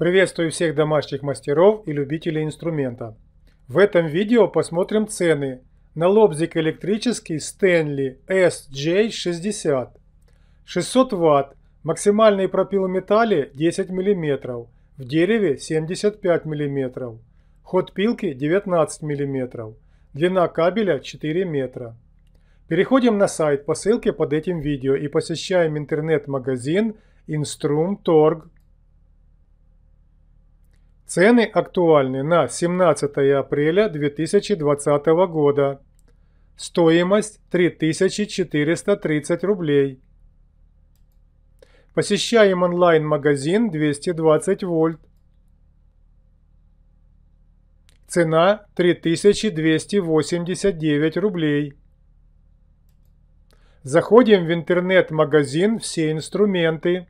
Приветствую всех домашних мастеров и любителей инструмента. В этом видео посмотрим цены на лобзик электрический Stanley SJ60. 600 Вт, максимальный пропил в металле 10 мм, в дереве 75 мм, ход пилки 19 мм, длина кабеля 4 метра. Переходим на сайт по ссылке под этим видео и посещаем интернет-магазин instrum.org. Цены актуальны на 17 апреля 2020 года. Стоимость 3430 рублей. Посещаем онлайн-магазин 220 вольт. Цена 3289 рублей. Заходим в интернет-магазин «Все инструменты».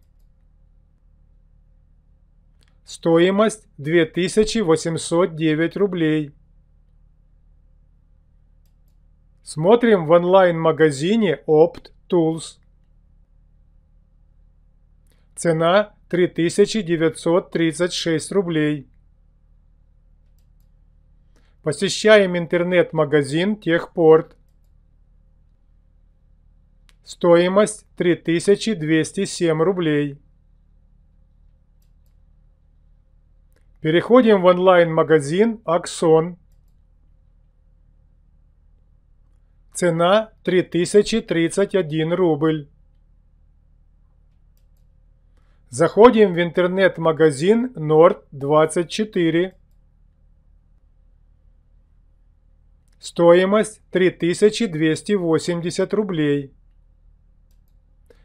Стоимость 2809 рублей. Смотрим в онлайн-магазине Opt Tools. Цена 3936 рублей. Посещаем интернет-магазин Техпорт. Стоимость 3207 рублей. Переходим в онлайн-магазин Axon. Цена 3031 рубль. Заходим в интернет-магазин Nord24. Стоимость 3280 рублей.